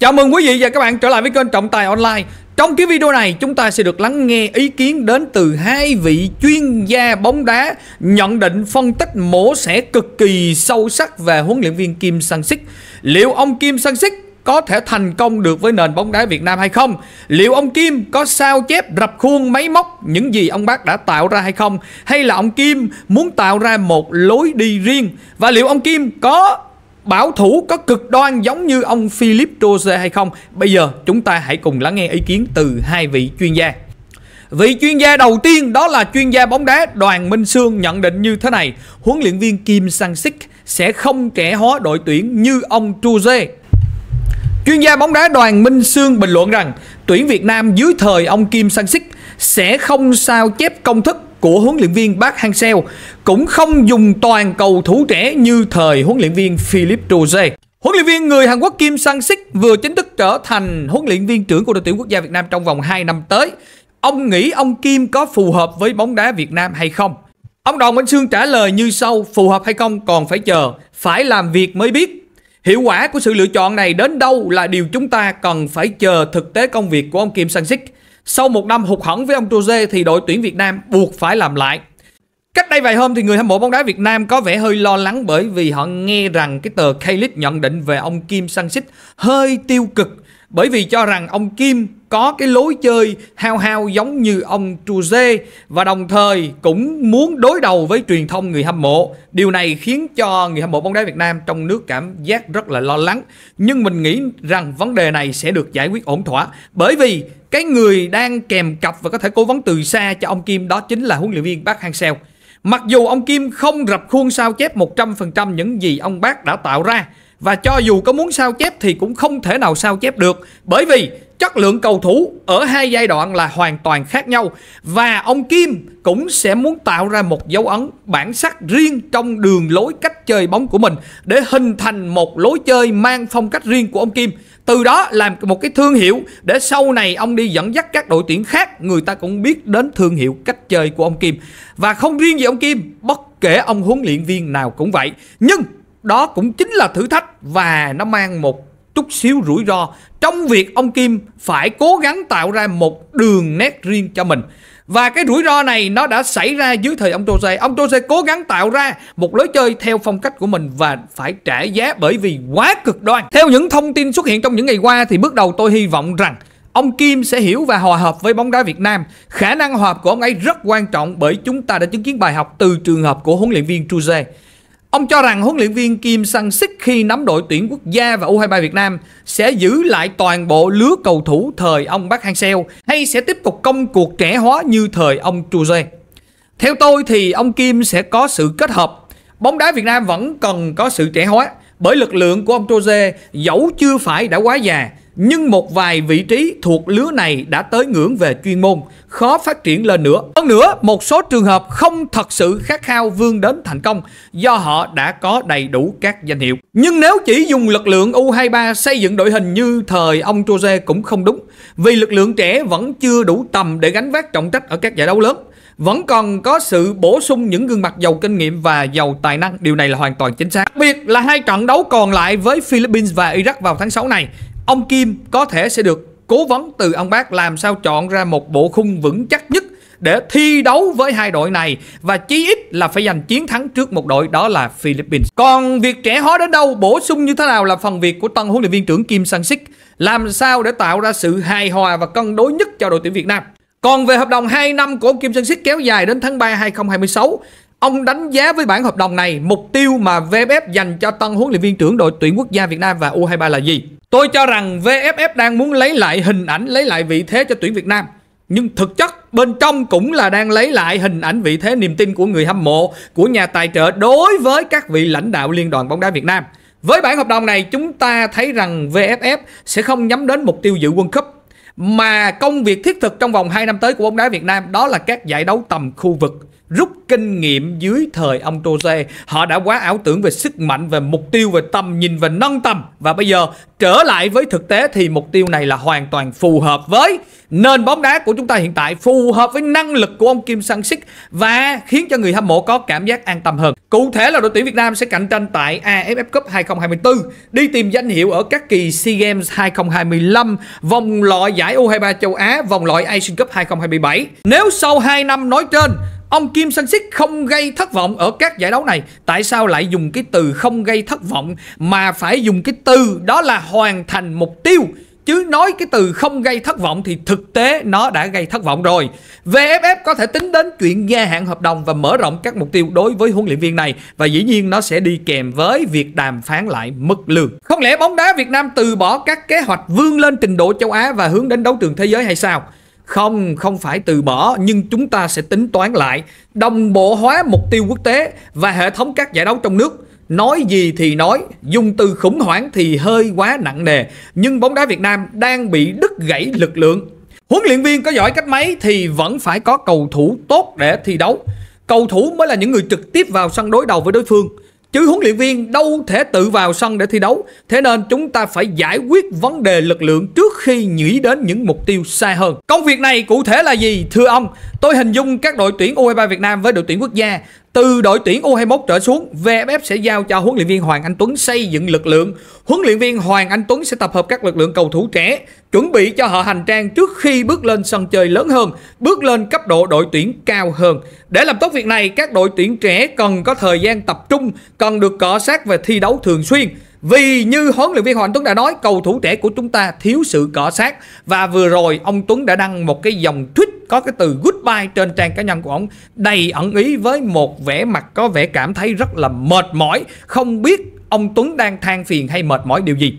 Chào mừng quý vị và các bạn trở lại với kênh Trọng Tài Online Trong cái video này chúng ta sẽ được lắng nghe ý kiến đến từ hai vị chuyên gia bóng đá Nhận định phân tích mổ sẽ cực kỳ sâu sắc về huấn luyện viên Kim Sang Sik Liệu ông Kim Sang Sik có thể thành công được với nền bóng đá Việt Nam hay không? Liệu ông Kim có sao chép rập khuôn máy móc những gì ông bác đã tạo ra hay không? Hay là ông Kim muốn tạo ra một lối đi riêng? Và liệu ông Kim có bảo thủ có cực đoan giống như ông Philip Rose hay không? Bây giờ chúng ta hãy cùng lắng nghe ý kiến từ hai vị chuyên gia. Vị chuyên gia đầu tiên đó là chuyên gia bóng đá Đoàn Minh Sương nhận định như thế này Huấn luyện viên Kim Sang-sik sẽ không trẻ hóa đội tuyển như ông Truje Chuyên gia bóng đá Đoàn Minh Sương bình luận rằng tuyển Việt Nam dưới thời ông Kim Sang-sik sẽ không sao chép công thức của huấn luyện viên Park Hang-seo, cũng không dùng toàn cầu thủ trẻ như thời huấn luyện viên Philip Jose. Huấn luyện viên người Hàn Quốc Kim Sang-sik vừa chính thức trở thành huấn luyện viên trưởng của đội tuyển quốc gia Việt Nam trong vòng 2 năm tới. Ông nghĩ ông Kim có phù hợp với bóng đá Việt Nam hay không? Ông Đoàn Minh Sương trả lời như sau, phù hợp hay không còn phải chờ, phải làm việc mới biết. Hiệu quả của sự lựa chọn này đến đâu là điều chúng ta cần phải chờ thực tế công việc của ông Kim Sang-sik. Sau một năm hụt hẫng với ông Jose thì đội tuyển Việt Nam buộc phải làm lại. Cách đây vài hôm thì người hâm mộ bóng đá Việt Nam có vẻ hơi lo lắng bởi vì họ nghe rằng cái tờ K-League nhận định về ông Kim Sang Xích hơi tiêu cực bởi vì cho rằng ông Kim có cái lối chơi hao hao giống như ông Truze và đồng thời cũng muốn đối đầu với truyền thông người hâm mộ. Điều này khiến cho người hâm mộ bóng đá Việt Nam trong nước cảm giác rất là lo lắng. Nhưng mình nghĩ rằng vấn đề này sẽ được giải quyết ổn thỏa bởi vì cái người đang kèm cặp và có thể cố vấn từ xa cho ông Kim đó chính là huấn luyện viên Bác Hang-seo. Mặc dù ông Kim không rập khuôn sao chép 100% những gì ông bác đã tạo ra và cho dù có muốn sao chép thì cũng không thể nào sao chép được bởi vì chất lượng cầu thủ ở hai giai đoạn là hoàn toàn khác nhau và ông Kim cũng sẽ muốn tạo ra một dấu ấn bản sắc riêng trong đường lối cách chơi bóng của mình để hình thành một lối chơi mang phong cách riêng của ông Kim. Từ đó làm một cái thương hiệu để sau này ông đi dẫn dắt các đội tuyển khác người ta cũng biết đến thương hiệu cách chơi của ông Kim. Và không riêng gì ông Kim, bất kể ông huấn luyện viên nào cũng vậy. Nhưng đó cũng chính là thử thách và nó mang một chút xíu rủi ro trong việc ông Kim phải cố gắng tạo ra một đường nét riêng cho mình. Và cái rủi ro này nó đã xảy ra dưới thời ông Jose. Ông Jose cố gắng tạo ra một lối chơi theo phong cách của mình và phải trả giá bởi vì quá cực đoan. Theo những thông tin xuất hiện trong những ngày qua thì bước đầu tôi hy vọng rằng Ông Kim sẽ hiểu và hòa hợp với bóng đá Việt Nam. Khả năng hòa hợp của ông ấy rất quan trọng bởi chúng ta đã chứng kiến bài học từ trường hợp của huấn luyện viên Truje. Ông cho rằng huấn luyện viên Kim Sang Sik khi nắm đội tuyển quốc gia và U23 Việt Nam sẽ giữ lại toàn bộ lứa cầu thủ thời ông Park Hang-seo hay sẽ tiếp tục công cuộc trẻ hóa như thời ông Chu Jie. Theo tôi thì ông Kim sẽ có sự kết hợp. Bóng đá Việt Nam vẫn cần có sự trẻ hóa bởi lực lượng của ông Jose dẫu chưa phải đã quá già nhưng một vài vị trí thuộc lứa này đã tới ngưỡng về chuyên môn, khó phát triển lên nữa. Hơn nữa, một số trường hợp không thật sự khát khao vươn đến thành công do họ đã có đầy đủ các danh hiệu. Nhưng nếu chỉ dùng lực lượng U23 xây dựng đội hình như thời ông Jose cũng không đúng, vì lực lượng trẻ vẫn chưa đủ tầm để gánh vác trọng trách ở các giải đấu lớn vẫn còn có sự bổ sung những gương mặt giàu kinh nghiệm và giàu tài năng. Điều này là hoàn toàn chính xác. Đặc biệt là hai trận đấu còn lại với Philippines và Iraq vào tháng 6 này Ông Kim có thể sẽ được cố vấn từ ông bác làm sao chọn ra một bộ khung vững chắc nhất để thi đấu với hai đội này và chí ít là phải giành chiến thắng trước một đội đó là Philippines. Còn việc trẻ hóa đến đâu, bổ sung như thế nào là phần việc của tân huấn luyện viên trưởng Kim Sang-sik, làm sao để tạo ra sự hài hòa và cân đối nhất cho đội tuyển Việt Nam. Còn về hợp đồng 2 năm của ông Kim Sang Sik kéo dài đến tháng 3 2026 Ông đánh giá với bản hợp đồng này mục tiêu mà VFF dành cho tân huấn luyện viên trưởng đội tuyển quốc gia Việt Nam và U23 là gì? Tôi cho rằng VFF đang muốn lấy lại hình ảnh, lấy lại vị thế cho tuyển Việt Nam. Nhưng thực chất bên trong cũng là đang lấy lại hình ảnh vị thế niềm tin của người hâm mộ, của nhà tài trợ đối với các vị lãnh đạo Liên đoàn bóng đá Việt Nam. Với bản hợp đồng này chúng ta thấy rằng VFF sẽ không nhắm đến mục tiêu dự World Cup mà công việc thiết thực trong vòng 2 năm tới của bóng đá Việt Nam đó là các giải đấu tầm khu vực rút kinh nghiệm dưới thời ông Jose. Họ đã quá ảo tưởng về sức mạnh, về mục tiêu, về tầm nhìn và nâng tầm. Và bây giờ trở lại với thực tế thì mục tiêu này là hoàn toàn phù hợp với nền bóng đá của chúng ta hiện tại, phù hợp với năng lực của ông Kim Sang Sik và khiến cho người hâm mộ có cảm giác an tâm hơn. Cụ thể là đội tuyển Việt Nam sẽ cạnh tranh tại AFF Cup 2024, đi tìm danh hiệu ở các kỳ SEA Games 2025, vòng loại giải U23 châu Á, vòng loại Asian Cup 2027. Nếu sau 2 năm nói trên Ông Kim Sang Sik không gây thất vọng ở các giải đấu này. Tại sao lại dùng cái từ không gây thất vọng mà phải dùng cái từ đó là hoàn thành mục tiêu? Chứ nói cái từ không gây thất vọng thì thực tế nó đã gây thất vọng rồi. VFF có thể tính đến chuyện gia hạn hợp đồng và mở rộng các mục tiêu đối với huấn luyện viên này và dĩ nhiên nó sẽ đi kèm với việc đàm phán lại mức lương. Không lẽ bóng đá Việt Nam từ bỏ các kế hoạch vươn lên trình độ châu Á và hướng đến đấu trường thế giới hay sao? Không, không phải từ bỏ nhưng chúng ta sẽ tính toán lại, đồng bộ hóa mục tiêu quốc tế và hệ thống các giải đấu trong nước. Nói gì thì nói, dùng từ khủng hoảng thì hơi quá nặng nề, nhưng bóng đá Việt Nam đang bị đứt gãy lực lượng. Huấn luyện viên có giỏi cách mấy thì vẫn phải có cầu thủ tốt để thi đấu. Cầu thủ mới là những người trực tiếp vào sân đối đầu với đối phương. Chứ huấn luyện viên đâu thể tự vào sân để thi đấu. Thế nên chúng ta phải giải quyết vấn đề lực lượng trước khi nghĩ đến những mục tiêu xa hơn. Công việc này cụ thể là gì? Thưa ông, tôi hình dung các đội tuyển U23 Việt Nam với đội tuyển quốc gia từ đội tuyển U21 trở xuống, VFF sẽ giao cho huấn luyện viên Hoàng Anh Tuấn xây dựng lực lượng. Huấn luyện viên Hoàng Anh Tuấn sẽ tập hợp các lực lượng cầu thủ trẻ, chuẩn bị cho họ hành trang trước khi bước lên sân chơi lớn hơn, bước lên cấp độ đội tuyển cao hơn. Để làm tốt việc này, các đội tuyển trẻ cần có thời gian tập trung, cần được cọ sát và thi đấu thường xuyên. Vì như huấn luyện viên Hoàng Tuấn đã nói, cầu thủ trẻ của chúng ta thiếu sự cọ sát và vừa rồi ông Tuấn đã đăng một cái dòng tweet có cái từ goodbye trên trang cá nhân của ông đầy ẩn ý với một vẻ mặt có vẻ cảm thấy rất là mệt mỏi, không biết ông Tuấn đang than phiền hay mệt mỏi điều gì.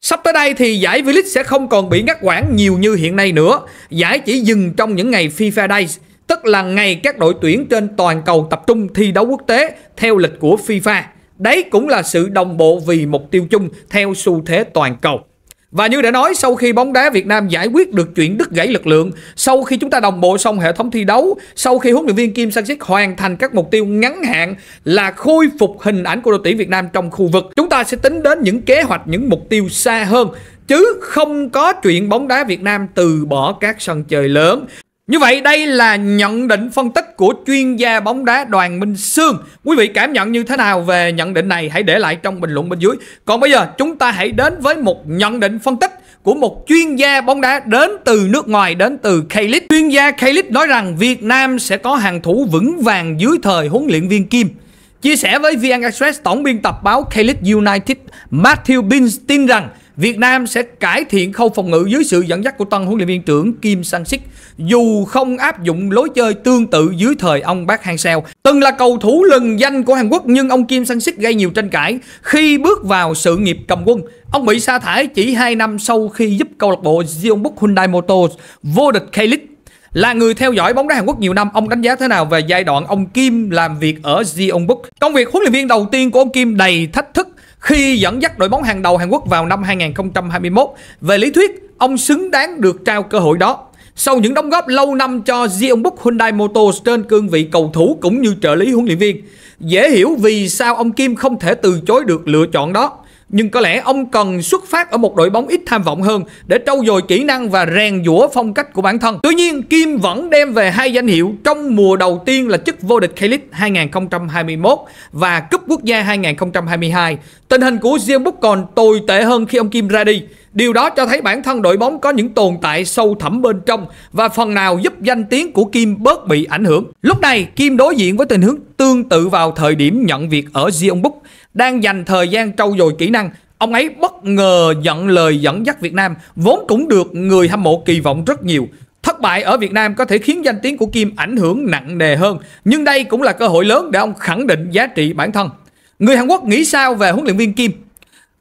Sắp tới đây thì giải V-League sẽ không còn bị ngắt quãng nhiều như hiện nay nữa. Giải chỉ dừng trong những ngày FIFA Days, tức là ngày các đội tuyển trên toàn cầu tập trung thi đấu quốc tế theo lịch của FIFA. Đấy cũng là sự đồng bộ vì mục tiêu chung theo xu thế toàn cầu. Và như đã nói, sau khi bóng đá Việt Nam giải quyết được chuyện đứt gãy lực lượng, sau khi chúng ta đồng bộ xong hệ thống thi đấu, sau khi huấn luyện viên Kim Sang-sik hoàn thành các mục tiêu ngắn hạn là khôi phục hình ảnh của đội tuyển Việt Nam trong khu vực, chúng ta sẽ tính đến những kế hoạch, những mục tiêu xa hơn chứ không có chuyện bóng đá Việt Nam từ bỏ các sân chơi lớn như vậy đây là nhận định phân tích của chuyên gia bóng đá Đoàn Minh Sương. Quý vị cảm nhận như thế nào về nhận định này hãy để lại trong bình luận bên dưới. Còn bây giờ chúng ta hãy đến với một nhận định phân tích của một chuyên gia bóng đá đến từ nước ngoài đến từ K-League. Chuyên gia K-League nói rằng Việt Nam sẽ có hàng thủ vững vàng dưới thời huấn luyện viên Kim. Chia sẻ với VN Express, tổng biên tập báo K-League United Matthew Bins tin rằng Việt Nam sẽ cải thiện khâu phòng ngự dưới sự dẫn dắt của tân huấn luyện viên trưởng Kim Sang Sik dù không áp dụng lối chơi tương tự dưới thời ông Park Hang-seo. Từng là cầu thủ lừng danh của Hàn Quốc nhưng ông Kim Sang Sik gây nhiều tranh cãi khi bước vào sự nghiệp cầm quân. Ông bị sa thải chỉ 2 năm sau khi giúp câu lạc bộ Jeonbuk Hyundai Motors vô địch K-League. Là người theo dõi bóng đá Hàn Quốc nhiều năm, ông đánh giá thế nào về giai đoạn ông Kim làm việc ở Jeonbuk? Công việc huấn luyện viên đầu tiên của ông Kim đầy thách thức khi dẫn dắt đội bóng hàng đầu Hàn Quốc vào năm 2021. Về lý thuyết, ông xứng đáng được trao cơ hội đó. Sau những đóng góp lâu năm cho Jeonbuk Hyundai Motors trên cương vị cầu thủ cũng như trợ lý huấn luyện viên, dễ hiểu vì sao ông Kim không thể từ chối được lựa chọn đó nhưng có lẽ ông cần xuất phát ở một đội bóng ít tham vọng hơn để trau dồi kỹ năng và rèn giũa phong cách của bản thân. Tuy nhiên, Kim vẫn đem về hai danh hiệu trong mùa đầu tiên là chức vô địch K-League 2021 và Cúp Quốc gia 2022. Tình hình của Diêm Búc còn tồi tệ hơn khi ông Kim ra đi. Điều đó cho thấy bản thân đội bóng có những tồn tại sâu thẳm bên trong và phần nào giúp danh tiếng của Kim bớt bị ảnh hưởng. Lúc này, Kim đối diện với tình huống tương tự vào thời điểm nhận việc ở Jeonbuk, đang dành thời gian trau dồi kỹ năng. Ông ấy bất ngờ nhận lời dẫn dắt Việt Nam, vốn cũng được người hâm mộ kỳ vọng rất nhiều. Thất bại ở Việt Nam có thể khiến danh tiếng của Kim ảnh hưởng nặng nề hơn, nhưng đây cũng là cơ hội lớn để ông khẳng định giá trị bản thân. Người Hàn Quốc nghĩ sao về huấn luyện viên Kim?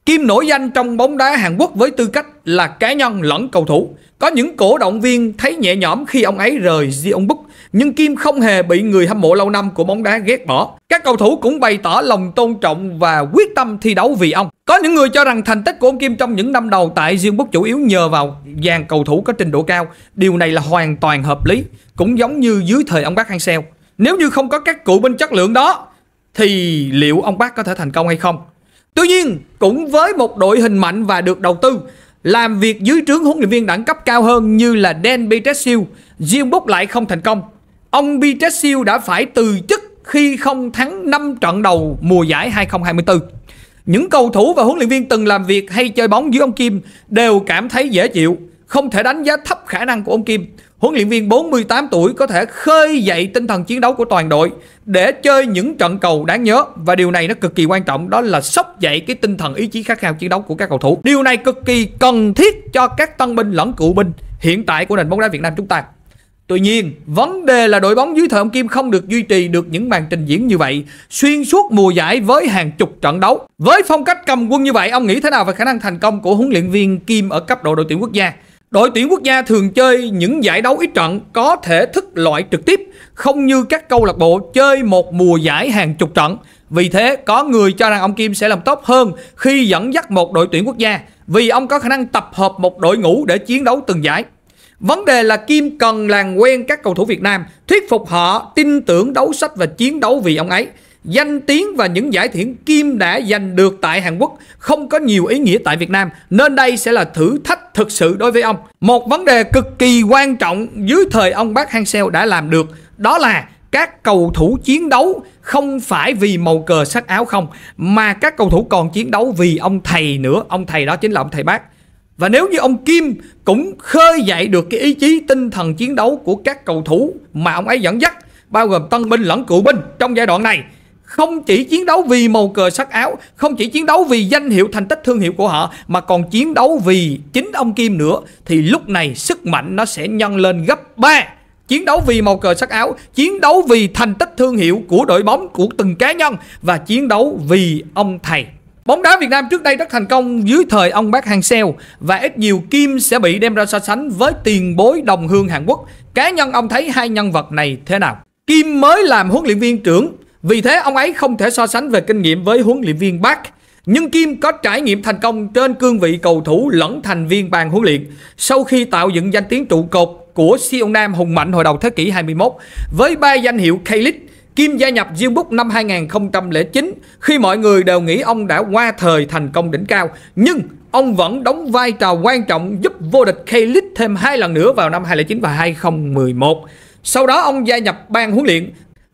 Kim nổi danh trong bóng đá Hàn Quốc với tư cách là cá nhân lẫn cầu thủ. Có những cổ động viên thấy nhẹ nhõm khi ông ấy rời Jeon Buk, nhưng Kim không hề bị người hâm mộ lâu năm của bóng đá ghét bỏ. Các cầu thủ cũng bày tỏ lòng tôn trọng và quyết tâm thi đấu vì ông. Có những người cho rằng thành tích của ông Kim trong những năm đầu tại Jeon Buk chủ yếu nhờ vào dàn cầu thủ có trình độ cao. Điều này là hoàn toàn hợp lý, cũng giống như dưới thời ông Park Hang-seo. Nếu như không có các cựu binh chất lượng đó, thì liệu ông Park có thể thành công hay không? Tuy nhiên, cũng với một đội hình mạnh và được đầu tư, làm việc dưới trướng huấn luyện viên đẳng cấp cao hơn như là Dan Petersfield, Jim Búc lại không thành công. Ông Petersfield đã phải từ chức khi không thắng 5 trận đầu mùa giải 2024. Những cầu thủ và huấn luyện viên từng làm việc hay chơi bóng dưới ông Kim đều cảm thấy dễ chịu không thể đánh giá thấp khả năng của ông Kim. Huấn luyện viên 48 tuổi có thể khơi dậy tinh thần chiến đấu của toàn đội để chơi những trận cầu đáng nhớ và điều này nó cực kỳ quan trọng đó là sốc dậy cái tinh thần ý chí khát khao chiến đấu của các cầu thủ. Điều này cực kỳ cần thiết cho các tân binh lẫn cựu binh hiện tại của nền bóng đá Việt Nam chúng ta. Tuy nhiên, vấn đề là đội bóng dưới thời ông Kim không được duy trì được những màn trình diễn như vậy xuyên suốt mùa giải với hàng chục trận đấu. Với phong cách cầm quân như vậy, ông nghĩ thế nào về khả năng thành công của huấn luyện viên Kim ở cấp độ đội tuyển quốc gia? Đội tuyển quốc gia thường chơi những giải đấu ít trận có thể thức loại trực tiếp, không như các câu lạc bộ chơi một mùa giải hàng chục trận. Vì thế, có người cho rằng ông Kim sẽ làm tốt hơn khi dẫn dắt một đội tuyển quốc gia, vì ông có khả năng tập hợp một đội ngũ để chiến đấu từng giải. Vấn đề là Kim cần làm quen các cầu thủ Việt Nam, thuyết phục họ tin tưởng đấu sách và chiến đấu vì ông ấy. Danh tiếng và những giải thưởng Kim đã giành được tại Hàn Quốc không có nhiều ý nghĩa tại Việt Nam, nên đây sẽ là thử thách thực sự đối với ông. Một vấn đề cực kỳ quan trọng dưới thời ông Bác Hang-seo đã làm được, đó là các cầu thủ chiến đấu không phải vì màu cờ sắc áo không mà các cầu thủ còn chiến đấu vì ông thầy nữa ông thầy đó chính là ông thầy bác và nếu như ông Kim cũng khơi dậy được cái ý chí tinh thần chiến đấu của các cầu thủ mà ông ấy dẫn dắt bao gồm tân binh lẫn cựu binh trong giai đoạn này không chỉ chiến đấu vì màu cờ sắc áo, không chỉ chiến đấu vì danh hiệu thành tích thương hiệu của họ mà còn chiến đấu vì chính ông Kim nữa thì lúc này sức mạnh nó sẽ nhân lên gấp 3. Chiến đấu vì màu cờ sắc áo, chiến đấu vì thành tích thương hiệu của đội bóng của từng cá nhân và chiến đấu vì ông thầy. Bóng đá Việt Nam trước đây rất thành công dưới thời ông bác Hang Seo và ít nhiều Kim sẽ bị đem ra so sánh với tiền bối đồng hương Hàn Quốc. Cá nhân ông thấy hai nhân vật này thế nào? Kim mới làm huấn luyện viên trưởng vì thế ông ấy không thể so sánh về kinh nghiệm với huấn luyện viên Park. Nhưng Kim có trải nghiệm thành công trên cương vị cầu thủ lẫn thành viên bàn huấn luyện sau khi tạo dựng danh tiếng trụ cột của siêu Nam hùng mạnh hồi đầu thế kỷ 21 với ba danh hiệu K-League. Kim gia nhập Gymbook năm 2009 khi mọi người đều nghĩ ông đã qua thời thành công đỉnh cao nhưng ông vẫn đóng vai trò quan trọng giúp vô địch K-League thêm hai lần nữa vào năm 2009 và 2011. Sau đó ông gia nhập ban huấn luyện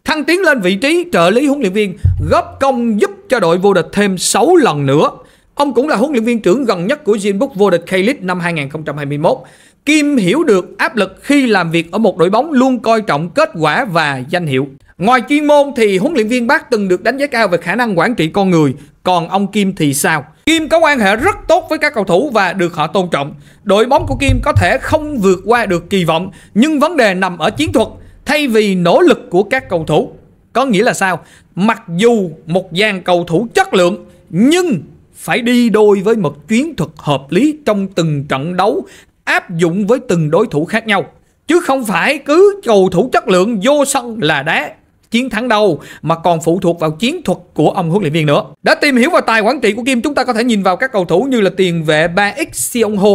thăng tiến lên vị trí trợ lý huấn luyện viên, góp công giúp cho đội vô địch thêm 6 lần nữa. Ông cũng là huấn luyện viên trưởng gần nhất của Jinbuk vô địch K-League năm 2021. Kim hiểu được áp lực khi làm việc ở một đội bóng luôn coi trọng kết quả và danh hiệu. Ngoài chuyên môn thì huấn luyện viên Park từng được đánh giá cao về khả năng quản trị con người, còn ông Kim thì sao? Kim có quan hệ rất tốt với các cầu thủ và được họ tôn trọng. Đội bóng của Kim có thể không vượt qua được kỳ vọng, nhưng vấn đề nằm ở chiến thuật thay vì nỗ lực của các cầu thủ. Có nghĩa là sao? Mặc dù một dàn cầu thủ chất lượng nhưng phải đi đôi với một chiến thuật hợp lý trong từng trận đấu áp dụng với từng đối thủ khác nhau. Chứ không phải cứ cầu thủ chất lượng vô sân là đá chiến thắng đâu mà còn phụ thuộc vào chiến thuật của ông huấn luyện viên nữa. Đã tìm hiểu vào tài quản trị của Kim, chúng ta có thể nhìn vào các cầu thủ như là tiền vệ 3x Sion Ho.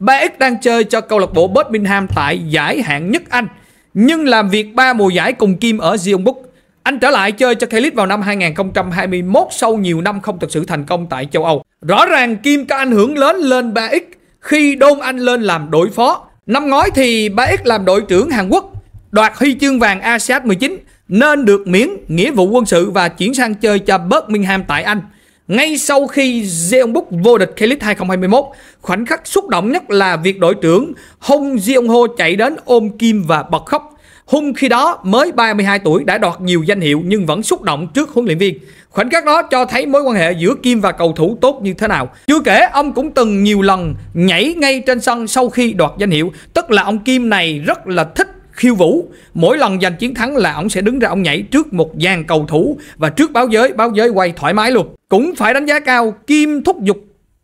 3x đang chơi cho câu lạc bộ Birmingham tại giải hạng nhất Anh nhưng làm việc ba mùa giải cùng Kim ở Jeonbuk. Anh trở lại chơi cho Kelly vào năm 2021 sau nhiều năm không thực sự thành công tại châu Âu. Rõ ràng Kim có ảnh hưởng lớn lên 3X khi đôn anh lên làm đội phó. Năm ngoái thì 3X làm đội trưởng Hàn Quốc, đoạt huy chương vàng ASEAN 19 nên được miễn nghĩa vụ quân sự và chuyển sang chơi cho Birmingham tại Anh. Ngay sau khi Jeong Buk vô địch K-League 2021, khoảnh khắc xúc động nhất là việc đội trưởng Hong Jeong Ho chạy đến ôm Kim và bật khóc. Hung khi đó mới 32 tuổi đã đoạt nhiều danh hiệu nhưng vẫn xúc động trước huấn luyện viên. Khoảnh khắc đó cho thấy mối quan hệ giữa Kim và cầu thủ tốt như thế nào. Chưa kể ông cũng từng nhiều lần nhảy ngay trên sân sau khi đoạt danh hiệu. Tức là ông Kim này rất là thích khiêu vũ mỗi lần giành chiến thắng là ông sẽ đứng ra ông nhảy trước một dàn cầu thủ và trước báo giới báo giới quay thoải mái luôn cũng phải đánh giá cao kim thúc dục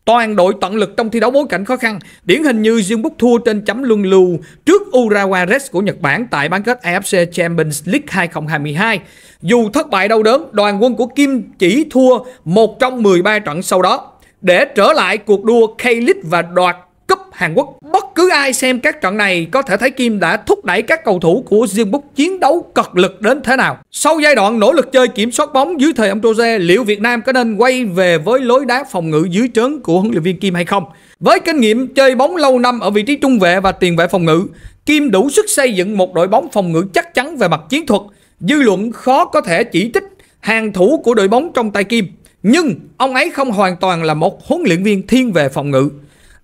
toàn đội tận lực trong thi đấu bối cảnh khó khăn điển hình như Jungbuk thua trên chấm luân lưu trước Urawa Reds của Nhật Bản tại bán kết AFC Champions League 2022 dù thất bại đau đớn đoàn quân của Kim chỉ thua một trong 13 trận sau đó để trở lại cuộc đua K-League và đoạt cúp Hàn Quốc. Bất cứ ai xem các trận này có thể thấy Kim đã thúc đẩy các cầu thủ của Jeonbuk chiến đấu cật lực đến thế nào. Sau giai đoạn nỗ lực chơi kiểm soát bóng dưới thời ông Jose, liệu Việt Nam có nên quay về với lối đá phòng ngự dưới trớn của huấn luyện viên Kim hay không? Với kinh nghiệm chơi bóng lâu năm ở vị trí trung vệ và tiền vệ phòng ngự, Kim đủ sức xây dựng một đội bóng phòng ngự chắc chắn về mặt chiến thuật. Dư luận khó có thể chỉ trích hàng thủ của đội bóng trong tay Kim. Nhưng ông ấy không hoàn toàn là một huấn luyện viên thiên về phòng ngự.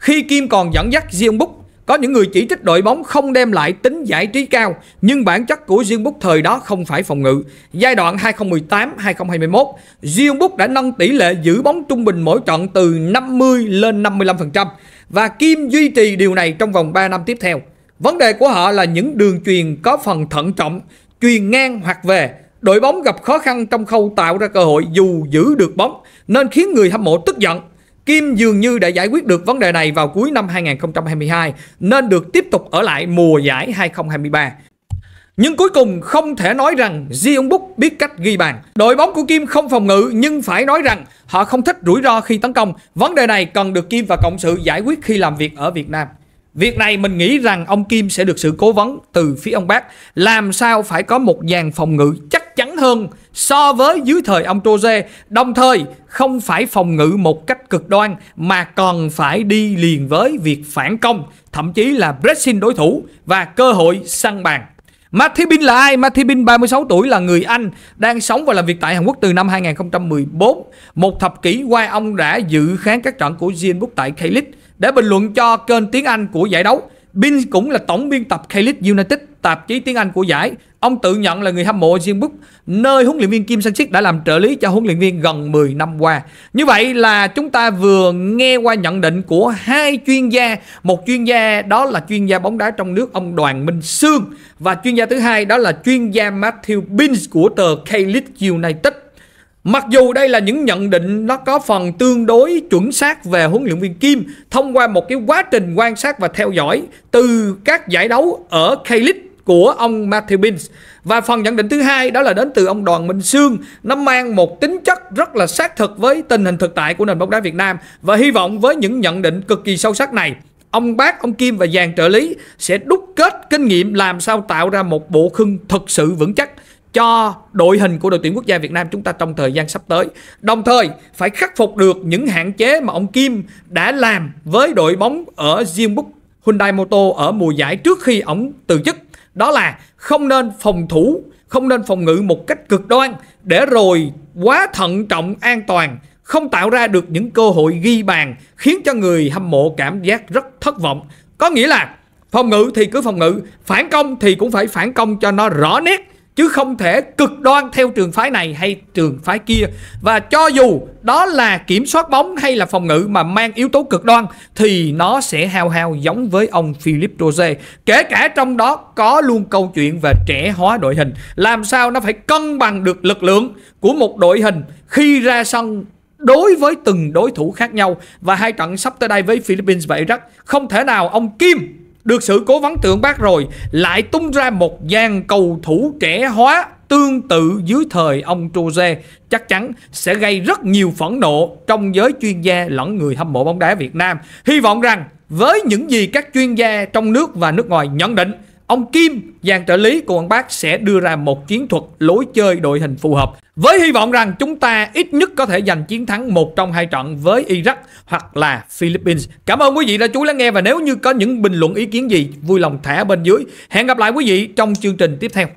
Khi Kim còn dẫn dắt Jeon Buk, có những người chỉ trích đội bóng không đem lại tính giải trí cao, nhưng bản chất của Jeon Buk thời đó không phải phòng ngự. Giai đoạn 2018-2021, Jeon Buk đã nâng tỷ lệ giữ bóng trung bình mỗi trận từ 50 lên 55% và Kim duy trì điều này trong vòng 3 năm tiếp theo. Vấn đề của họ là những đường truyền có phần thận trọng, truyền ngang hoặc về. Đội bóng gặp khó khăn trong khâu tạo ra cơ hội dù giữ được bóng nên khiến người hâm mộ tức giận. Kim dường như đã giải quyết được vấn đề này vào cuối năm 2022 nên được tiếp tục ở lại mùa giải 2023. Nhưng cuối cùng không thể nói rằng Jeon Buk biết cách ghi bàn. Đội bóng của Kim không phòng ngự nhưng phải nói rằng họ không thích rủi ro khi tấn công. Vấn đề này cần được Kim và cộng sự giải quyết khi làm việc ở Việt Nam. Việc này mình nghĩ rằng ông Kim sẽ được sự cố vấn từ phía ông bác. Làm sao phải có một dàn phòng ngự chắc chắn hơn so với dưới thời ông Troze, đồng thời không phải phòng ngự một cách cực đoan mà còn phải đi liền với việc phản công, thậm chí là pressing đối thủ và cơ hội săn bàn. Matthew Bin là ai? Matthew Bin 36 tuổi là người Anh đang sống và làm việc tại Hàn Quốc từ năm 2014. Một thập kỷ qua ông đã dự kháng các trận của Jean Book tại K-League để bình luận cho kênh tiếng Anh của giải đấu Bin cũng là tổng biên tập Calif United, tạp chí tiếng Anh của giải. Ông tự nhận là người hâm mộ Jim Book, nơi huấn luyện viên Kim Sang-sik đã làm trợ lý cho huấn luyện viên gần 10 năm qua. Như vậy là chúng ta vừa nghe qua nhận định của hai chuyên gia. Một chuyên gia đó là chuyên gia bóng đá trong nước ông Đoàn Minh Sương và chuyên gia thứ hai đó là chuyên gia Matthew Binz của tờ Calif United. Mặc dù đây là những nhận định nó có phần tương đối chuẩn xác về huấn luyện viên Kim thông qua một cái quá trình quan sát và theo dõi từ các giải đấu ở K-League của ông Matthew Bins. Và phần nhận định thứ hai đó là đến từ ông Đoàn Minh Sương, nó mang một tính chất rất là xác thực với tình hình thực tại của nền bóng đá Việt Nam và hy vọng với những nhận định cực kỳ sâu sắc này, ông bác, ông Kim và dàn trợ lý sẽ đúc kết kinh nghiệm làm sao tạo ra một bộ khung thực sự vững chắc cho đội hình của đội tuyển quốc gia Việt Nam chúng ta trong thời gian sắp tới. Đồng thời phải khắc phục được những hạn chế mà ông Kim đã làm với đội bóng ở Jinbuk Hyundai Motor ở mùa giải trước khi ông từ chức. Đó là không nên phòng thủ, không nên phòng ngự một cách cực đoan để rồi quá thận trọng an toàn không tạo ra được những cơ hội ghi bàn khiến cho người hâm mộ cảm giác rất thất vọng. Có nghĩa là phòng ngự thì cứ phòng ngự, phản công thì cũng phải phản công cho nó rõ nét chứ không thể cực đoan theo trường phái này hay trường phái kia và cho dù đó là kiểm soát bóng hay là phòng ngự mà mang yếu tố cực đoan thì nó sẽ hao hao giống với ông Philip Rose kể cả trong đó có luôn câu chuyện về trẻ hóa đội hình làm sao nó phải cân bằng được lực lượng của một đội hình khi ra sân đối với từng đối thủ khác nhau và hai trận sắp tới đây với Philippines vậy rất không thể nào ông Kim được sự cố vấn tượng bác rồi Lại tung ra một dàn cầu thủ trẻ hóa Tương tự dưới thời ông Troze Chắc chắn sẽ gây rất nhiều phẫn nộ Trong giới chuyên gia lẫn người hâm mộ bóng đá Việt Nam Hy vọng rằng với những gì các chuyên gia trong nước và nước ngoài nhận định Ông Kim, dàn trợ lý của ông bác sẽ đưa ra một chiến thuật lối chơi đội hình phù hợp với hy vọng rằng chúng ta ít nhất có thể giành chiến thắng một trong hai trận với Iraq hoặc là Philippines. Cảm ơn quý vị đã chú lắng nghe và nếu như có những bình luận ý kiến gì vui lòng thả bên dưới. Hẹn gặp lại quý vị trong chương trình tiếp theo.